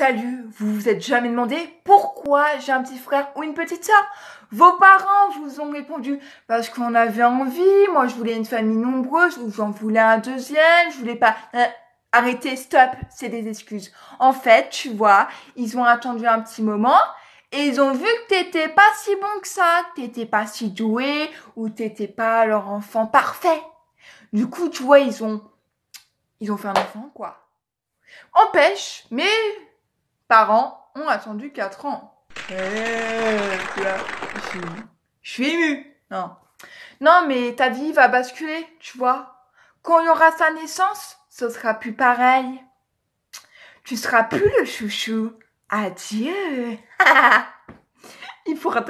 Salut, vous vous êtes jamais demandé pourquoi j'ai un petit frère ou une petite soeur Vos parents vous ont répondu parce qu'on avait envie, moi je voulais une famille nombreuse, ou j'en voulais un deuxième, je voulais pas... Euh, arrêtez, stop, c'est des excuses. En fait, tu vois, ils ont attendu un petit moment et ils ont vu que t'étais pas si bon que ça, que t'étais pas si doué ou t'étais pas leur enfant parfait. Du coup, tu vois, ils ont... Ils ont fait un enfant, quoi. Empêche, mes parents ont attendu 4 ans. Eh, je suis émue. Non. Non, mais ta vie va basculer, tu vois. Quand il y aura sa naissance, ce sera plus pareil. Tu seras plus le chouchou. Adieu. il faudra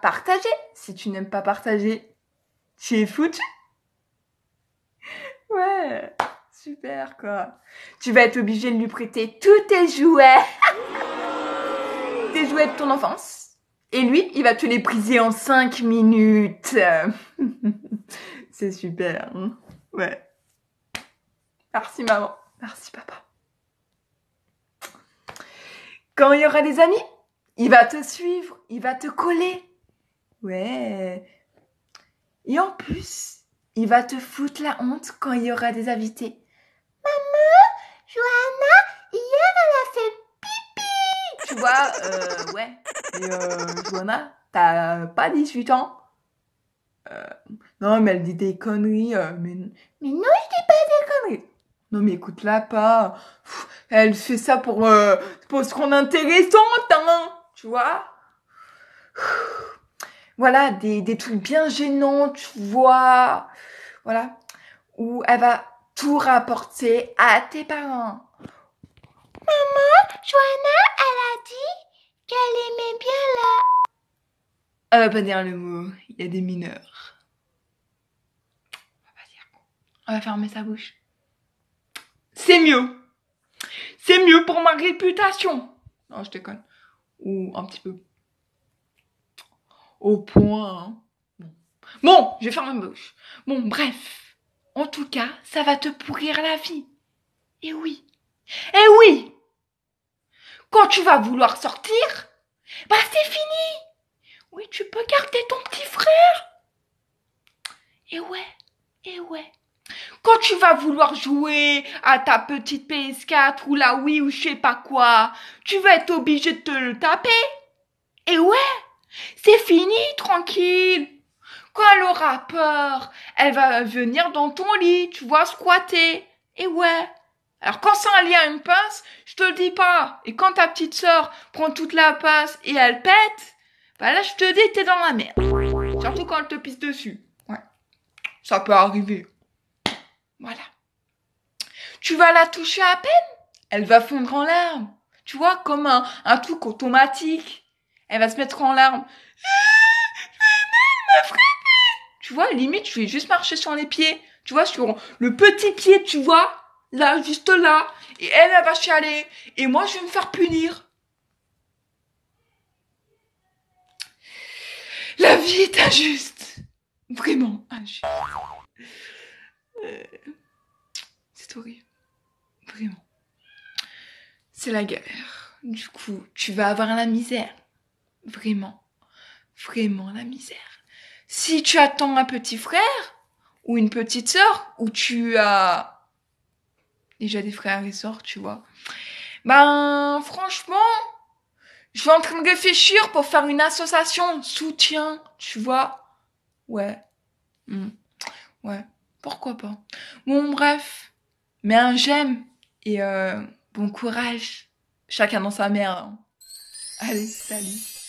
partager si tu n'aimes pas partager. Tu es foutu. Super quoi. Tu vas être obligé de lui prêter tous tes jouets. tes jouets de ton enfance. Et lui, il va te les briser en 5 minutes. C'est super. Hein. ouais. Merci maman. Merci papa. Quand il y aura des amis, il va te suivre, il va te coller. Ouais. Et en plus, il va te foutre la honte quand il y aura des invités. Euh, ouais, mais euh, t'as euh, pas 18 ans Non, mais elle dit des conneries, mais, non, je dis pas des conneries. Non, mais écoute-la pas. elle fait ça pour, pour se rendre intéressante, hein, tu vois Voilà, des, trucs bien gênants, tu vois. Voilà. Où elle va tout rapporter à tes parents. Maman, Joana On euh, va pas dire le mot, il y a des mineurs. On va pas dire. On va fermer sa bouche. C'est mieux. C'est mieux pour ma réputation. Non, je déconne. Ou un petit peu. Au point. Hein. Bon, je fermer ma bouche. Bon, bref. En tout cas, ça va te pourrir la vie. Et eh oui. Et eh oui. Quand tu vas vouloir sortir, tu peux garder ton petit frère Et ouais, eh ouais. Quand tu vas vouloir jouer à ta petite PS4 ou la Wii ou je sais pas quoi, tu vas être obligé de te le taper. Et ouais, c'est fini, tranquille. Quand elle aura peur, elle va venir dans ton lit, tu vois, squatter. Eh ouais. Alors quand c'est un lit à une pince, je te le dis pas. Et quand ta petite sœur prend toute la pince et elle pète, bah là, je te dis, t'es dans la merde. Surtout quand elle te pisse dessus. Ouais. Ça peut arriver. Voilà. Tu vas la toucher à peine, elle va fondre en larmes. Tu vois, comme un, truc automatique. Elle va se mettre en larmes. Tu vois, limite, je vais juste marcher sur les pieds. Tu vois, sur le petit pied, tu vois, là, juste là. Et elle, elle va chialer. Et moi, je vais me faire punir. La vie est injuste. Vraiment injuste. Euh, c'est horrible. Vraiment. C'est la guerre. Du coup, tu vas avoir la misère. Vraiment. Vraiment la misère. Si tu attends un petit frère ou une petite sœur ou tu as déjà des frères et sœurs, tu vois. Ben franchement, je suis en train de réfléchir pour faire une association soutien, tu vois. Ouais. Hmm. Ouais. Pourquoi pas. Bon, bref. Mais un j'aime et euh, bon courage. Chacun dans sa merde. Hein. Allez, salut.